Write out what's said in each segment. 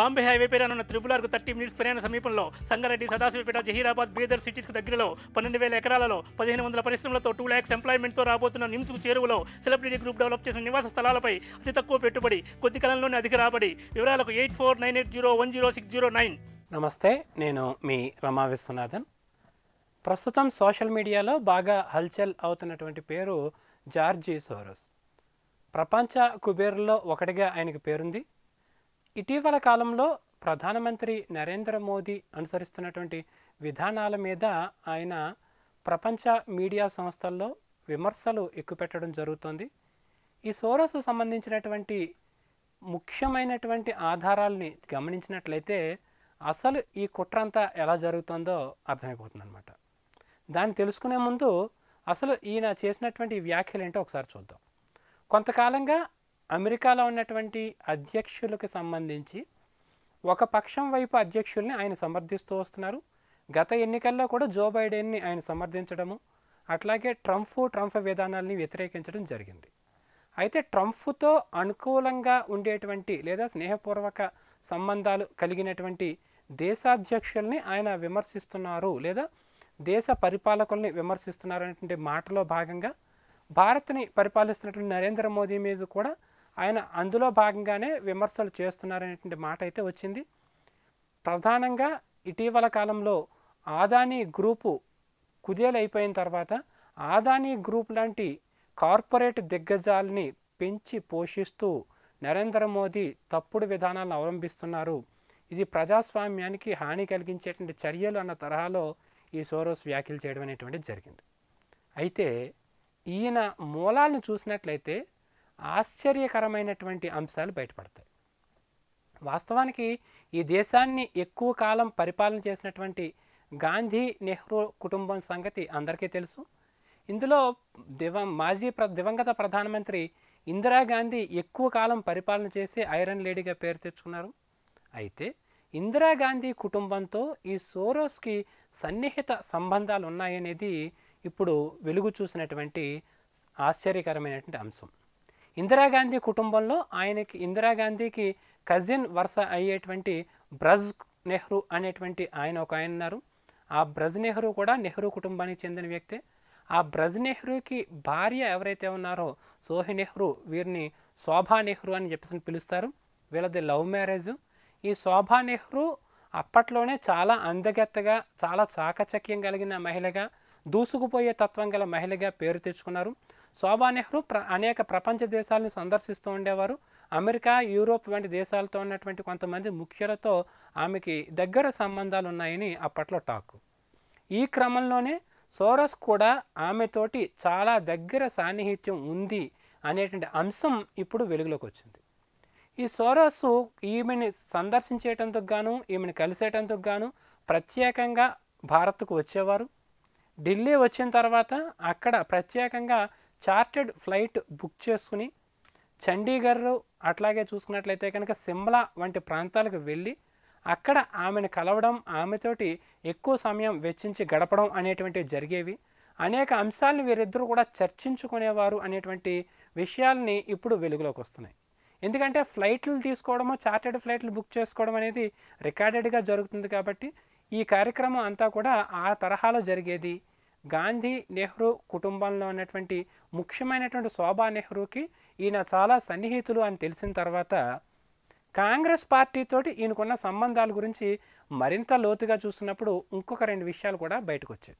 బాంబే హైవేపై రానున్న త్రిపులార్కు thirty minutes ప్రయాణ సమీపంలో సంగారెడ్డి సదాశివపేట జహీరాబాద్ బీదర్ సిటీస్కు దగ్గరలో పన్నెండు వేల ఎకరాలలో పదిహేను వందల పరిశ్రమలతో టూ ల్యాక్స్ ఎంప్లాయ్మెంట్తో రాబోతున్న నిమ్స్ చేరువలో సెలబ్రిటీ గ్రూప్ డెవలప్ చేసిన నివాస స్థలాలపై అతి తక్కువ పెట్టుబడి కొద్ది కాలంలోనే అధిక రాబడి వివరాలకు eight four nine eight zero one zero six zero nine నమస్తే నేను మీ రమా విశ్వనాథన్ ప్రస్తుతం సోషల్ మీడియాలో బాగా హల్చల్ అవుతున్నటువంటి పేరు జార్జీ సోరస్ ప్రపంచ కుబేరుల్లో ఒకటిగా ఆయనకు పేరుంది ఇటీవల కాలంలో ప్రధానమంత్రి నరేంద్ర మోదీ అనుసరిస్తున్నటువంటి విధానాల మీద ఆయన ప్రపంచ మీడియా సంస్థల్లో విమర్శలు ఎక్కుపెట్టడం జరుగుతోంది ఈ సోరస్ సంబంధించినటువంటి ముఖ్యమైనటువంటి ఆధారాలని గమనించినట్లయితే అసలు ఈ కుట్రంతా ఎలా జరుగుతుందో అర్థమైపోతుందన్నమాట దాన్ని తెలుసుకునే ముందు అసలు ఈయన చేసినటువంటి వ్యాఖ్యలు ఏంటో ఒకసారి చూద్దాం కొంతకాలంగా అమెరికాలో ఉన్నటువంటి అధ్యక్షులకు సంబంధించి ఒక పక్షం వైపు అధ్యక్షుల్ని ఆయన సమర్థిస్తూ వస్తున్నారు గత ఎన్నికల్లో కూడా జో బైడెన్ని ఆయన సమర్థించడము అట్లాగే ట్రంప్ ట్రంప్ విధానాలని వ్యతిరేకించడం జరిగింది అయితే ట్రంప్తో అనుకూలంగా ఉండేటువంటి లేదా స్నేహపూర్వక సంబంధాలు కలిగినటువంటి దేశాధ్యక్షుల్ని ఆయన విమర్శిస్తున్నారు లేదా దేశ పరిపాలకుల్ని విమర్శిస్తున్నారు అనేటువంటి మాటలో భాగంగా భారత్ని పరిపాలిస్తున్నటువంటి నరేంద్ర మోదీ మీద కూడా ఆయన అందులో భాగంగానే విమర్శలు చేస్తున్నారనేటువంటి మాట అయితే వచ్చింది ప్రధానంగా ఇటీవల కాలంలో ఆదానీ గ్రూపు కుదేలైపోయిన తర్వాత ఆదానీ గ్రూప్ లాంటి కార్పొరేట్ దిగ్గజాలని పెంచి పోషిస్తూ నరేంద్ర మోదీ తప్పుడు విధానాలను అవలంబిస్తున్నారు ఇది ప్రజాస్వామ్యానికి హాని కలిగించేటువంటి చర్యలు అన్న తరహాలో ఈ సోరోస్ వ్యాఖ్యలు చేయడం అనేటువంటిది జరిగింది అయితే ఈయన మూలాలను చూసినట్లయితే ఆశ్చర్యకరమైనటువంటి అంశాలు బయటపడతాయి వాస్తవానికి ఈ దేశాన్ని ఎక్కువ కాలం పరిపాలన చేసినటువంటి గాంధీ నెహ్రూ కుటుంబం సంగతి అందరికీ తెలుసు ఇందులో దివ మాజీ ప్ర దివంగత ప్రధానమంత్రి ఇందిరాగాంధీ ఎక్కువ కాలం పరిపాలన చేసి ఐరన్ లేడీగా పేరు తెచ్చుకున్నారు అయితే ఇందిరాగాంధీ కుటుంబంతో ఈ సోరోస్కి సన్నిహిత సంబంధాలు ఉన్నాయనేది ఇప్పుడు వెలుగు చూసినటువంటి ఆశ్చర్యకరమైనటువంటి అంశం ఇందిరాగాంధీ కుటుంబంలో ఆయనకి ఇందిరాగాంధీకి కజిన్ వరుస అయ్యేటువంటి బ్రజ్ నెహ్రూ అనేటువంటి ఆయన ఒక ఆయన ఉన్నారు ఆ బ్రజ్ నెహ్రూ కూడా నెహ్రూ కుటుంబానికి చెందిన వ్యక్తే ఆ బ్రజ్ నెహ్రూకి భార్య ఎవరైతే ఉన్నారో సోహి నెహ్రూ వీరిని శోభా నెహ్రూ అని చెప్పేసి పిలుస్తారు వీళ్ళది లవ్ మ్యారేజ్ ఈ శోభా నెహ్రూ అప్పట్లోనే చాలా అందగత్తగా చాలా చాకచక్యం కలిగిన మహిళగా దూసుకుపోయే తత్వం గల మహిళగా పేరు తెచ్చుకున్నారు శోభా నెహ్రూ ప్ర అనేక ప్రపంచ దేశాలను సందర్శిస్తూ ఉండేవారు అమెరికా యూరోప్ వంటి దేశాలతో ఉన్నటువంటి కొంతమంది ముఖ్యులతో ఆమెకి దగ్గర సంబంధాలు ఉన్నాయని అప్పట్లో టాక్ ఈ క్రమంలోనే సోరస్ కూడా ఆమెతోటి చాలా దగ్గర సాన్నిహిత్యం ఉంది అనేటువంటి అంశం ఇప్పుడు వెలుగులోకి వచ్చింది ఈ సోరస్ ఈమెని సందర్శించేటందుకు గాను ఈమెను కలిసేటందుకు గాను ప్రత్యేకంగా భారత్కు వచ్చేవారు ఢిల్లీ వచ్చిన తర్వాత అక్కడ ప్రత్యేకంగా చార్టెడ్ ఫ్లైట్ బుక్ చేసుకుని చండీగఢ్ అట్లాగే చూసుకున్నట్లయితే కనుక సిమ్లా వంటి ప్రాంతాలకు వెళ్ళి అక్కడ ఆమెను కలవడం ఆమెతోటి ఎక్కువ సమయం వెచ్చించి గడపడం అనేటువంటివి జరిగేవి అనేక అంశాలను వీరిద్దరూ కూడా చర్చించుకునేవారు అనేటువంటి విషయాల్ని ఇప్పుడు వెలుగులోకి వస్తున్నాయి ఎందుకంటే ఫ్లైట్లు తీసుకోవడము చార్టెడ్ ఫ్లైట్లు బుక్ చేసుకోవడం అనేది రికార్డెడ్గా జరుగుతుంది కాబట్టి ఈ కార్యక్రమం అంతా కూడా ఆ తరహాలో జరిగేది గాంధీ నెహ్రూ కుటుంబంలో ఉన్నటువంటి ముఖ్యమైనటువంటి శోభా నెహ్రూకి ఈయన చాలా సన్నిహితులు అని తెలిసిన తర్వాత కాంగ్రెస్ పార్టీతోటి ఈయనకున్న సంబంధాల గురించి మరింత లోతుగా చూస్తున్నప్పుడు ఇంకొక రెండు విషయాలు కూడా బయటకు వచ్చాయి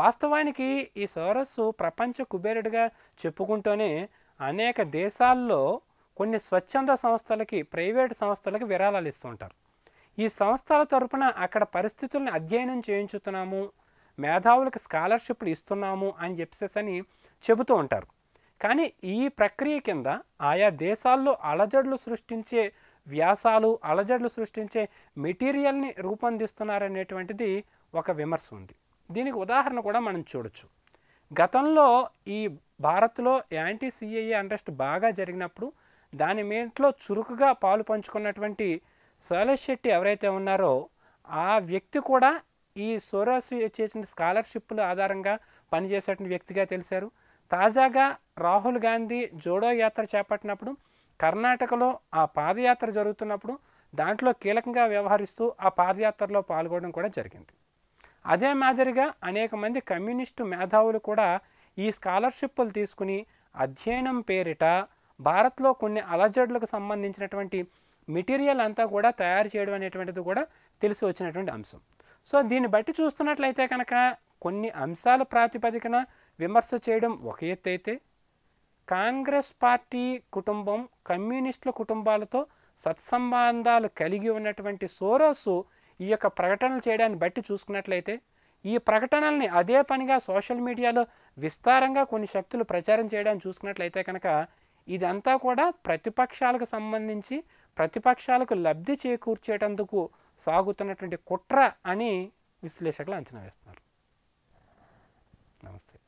వాస్తవానికి ఈ సోరస్సు ప్రపంచ కుబేరుడిగా చెప్పుకుంటూనే అనేక దేశాల్లో కొన్ని స్వచ్ఛంద సంస్థలకి ప్రైవేట్ సంస్థలకి విరాళాలు ఇస్తుంటారు ఈ సంస్థల తరపున అక్కడ పరిస్థితుల్ని అధ్యయనం చేయించుతున్నాము మేధావులకు స్కాలర్షిప్లు ఇస్తున్నాము అని చెప్పేసి అని చెబుతూ ఉంటారు కానీ ఈ ప్రక్రియ కింద ఆయా దేశాల్లో అలజడులు సృష్టించే వ్యాసాలు అలజడులు సృష్టించే మెటీరియల్ని రూపొందిస్తున్నారనేటువంటిది ఒక విమర్శ ఉంది దీనికి ఉదాహరణ కూడా మనం చూడొచ్చు గతంలో ఈ భారత్లో యాంటీ సిఏఏ అండ్రెస్ట్ బాగా జరిగినప్పుడు దాని మీంట్లో చురుకుగా పాలు పంచుకున్నటువంటి సోలేష్ శెట్టి ఎవరైతే ఉన్నారో ఆ వ్యక్తి కూడా ఈ సోరాస్ చేసిన స్కాలర్షిప్ల ఆధారంగా పనిచేసేటువంటి వ్యక్తిగా తెలిసారు తాజాగా రాహుల్ గాంధీ జోడో యాత్ర చేపట్టినప్పుడు కర్ణాటకలో ఆ పాదయాత్ర జరుగుతున్నప్పుడు దాంట్లో కీలకంగా వ్యవహరిస్తూ ఆ పాదయాత్రలో పాల్గొనడం కూడా జరిగింది అదే మాదిరిగా అనేక మంది కమ్యూనిస్టు మేధావులు కూడా ఈ స్కాలర్షిప్పులు తీసుకుని అధ్యయనం పేరిట భారత్లో కొన్ని అలజడులకు సంబంధించినటువంటి మెటీరియల్ అంతా కూడా తయారు చేయడం అనేటువంటిది కూడా తెలిసి వచ్చినటువంటి అంశం సో దీన్ని బట్టి చూస్తున్నట్లయితే కనుక కొన్ని అంశాల ప్రాతిపదికన విమర్శ చేయడం ఒక ఎత్తు అయితే కాంగ్రెస్ పార్టీ కుటుంబం కమ్యూనిస్టుల కుటుంబాలతో సత్సంబంధాలు కలిగి ఉన్నటువంటి సోరోసు ఈ యొక్క ప్రకటనలు చేయడాన్ని బట్టి చూసుకున్నట్లయితే ఈ ప్రకటనల్ని అదే పనిగా సోషల్ మీడియాలో విస్తారంగా కొన్ని శక్తులు ప్రచారం చేయడాన్ని చూసుకున్నట్లయితే కనుక ఇదంతా కూడా ప్రతిపక్షాలకు సంబంధించి ప్రతిపక్షాలకు లబ్ధి చేకూర్చేటందుకు సాగుతున్నటువంటి కుట్ర అని విశ్లేషకులు అంచనా వేస్తున్నారు నమస్తే